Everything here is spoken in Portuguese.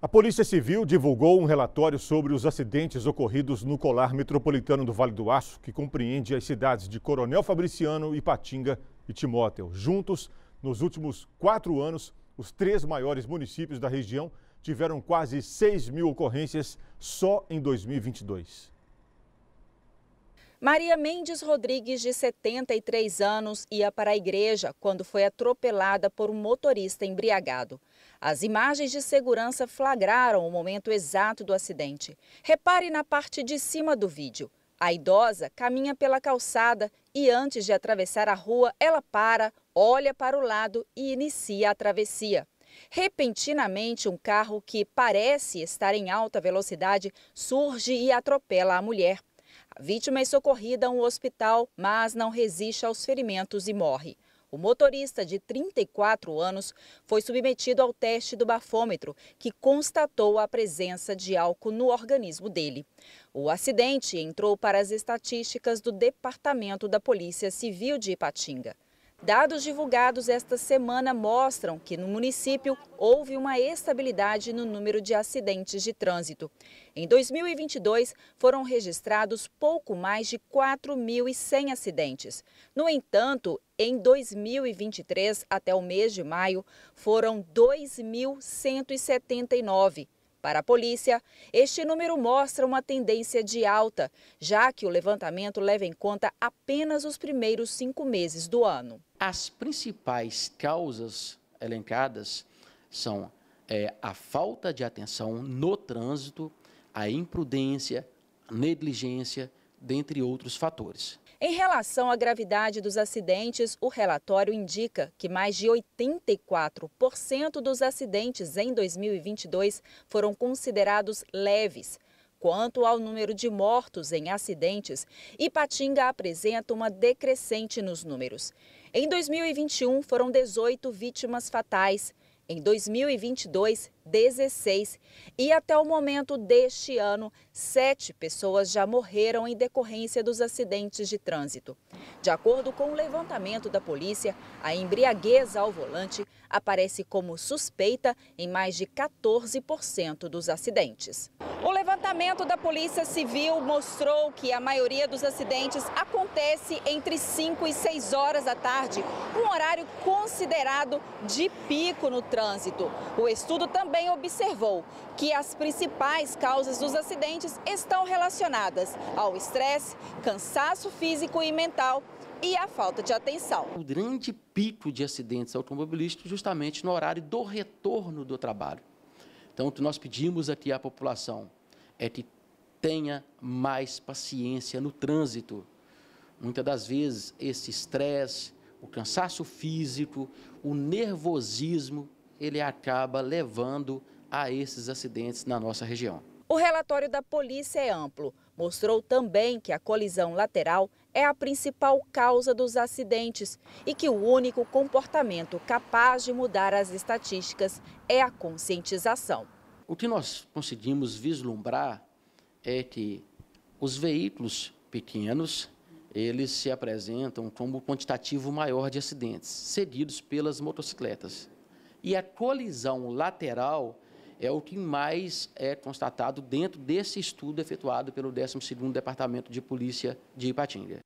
A Polícia Civil divulgou um relatório sobre os acidentes ocorridos no colar metropolitano do Vale do Aço, que compreende as cidades de Coronel Fabriciano, Ipatinga e Timóteo. Juntos, nos últimos quatro anos, os três maiores municípios da região tiveram quase 6 mil ocorrências só em 2022. Maria Mendes Rodrigues, de 73 anos, ia para a igreja quando foi atropelada por um motorista embriagado. As imagens de segurança flagraram o momento exato do acidente. Repare na parte de cima do vídeo. A idosa caminha pela calçada e, antes de atravessar a rua, ela para, olha para o lado e inicia a travessia. Repentinamente, um carro que parece estar em alta velocidade surge e atropela a mulher. A vítima é socorrida a um hospital, mas não resiste aos ferimentos e morre. O motorista, de 34 anos, foi submetido ao teste do bafômetro, que constatou a presença de álcool no organismo dele. O acidente entrou para as estatísticas do Departamento da Polícia Civil de Ipatinga. Dados divulgados esta semana mostram que no município houve uma estabilidade no número de acidentes de trânsito. Em 2022, foram registrados pouco mais de 4.100 acidentes. No entanto, em 2023, até o mês de maio, foram 2.179. Para a polícia, este número mostra uma tendência de alta, já que o levantamento leva em conta apenas os primeiros cinco meses do ano. As principais causas elencadas são é, a falta de atenção no trânsito, a imprudência, a negligência, dentre outros fatores. Em relação à gravidade dos acidentes, o relatório indica que mais de 84% dos acidentes em 2022 foram considerados leves. Quanto ao número de mortos em acidentes, Ipatinga apresenta uma decrescente nos números. Em 2021, foram 18 vítimas fatais. Em 2022, 16 e até o momento deste ano, sete pessoas já morreram em decorrência dos acidentes de trânsito. De acordo com o levantamento da polícia, a embriaguez ao volante aparece como suspeita em mais de 14% dos acidentes. O levantamento da Polícia Civil mostrou que a maioria dos acidentes acontece entre 5 e 6 horas da tarde, um horário considerado de pico no trânsito. O estudo também também observou que as principais causas dos acidentes estão relacionadas ao estresse, cansaço físico e mental e à falta de atenção. O grande pico de acidentes automobilísticos justamente no horário do retorno do trabalho. Então, o que nós pedimos aqui à população é que tenha mais paciência no trânsito. Muitas das vezes, esse estresse, o cansaço físico, o nervosismo ele acaba levando a esses acidentes na nossa região. O relatório da polícia é amplo. Mostrou também que a colisão lateral é a principal causa dos acidentes e que o único comportamento capaz de mudar as estatísticas é a conscientização. O que nós conseguimos vislumbrar é que os veículos pequenos, eles se apresentam como um quantitativo maior de acidentes, seguidos pelas motocicletas. E a colisão lateral é o que mais é constatado dentro desse estudo efetuado pelo 12º Departamento de Polícia de Ipatinga.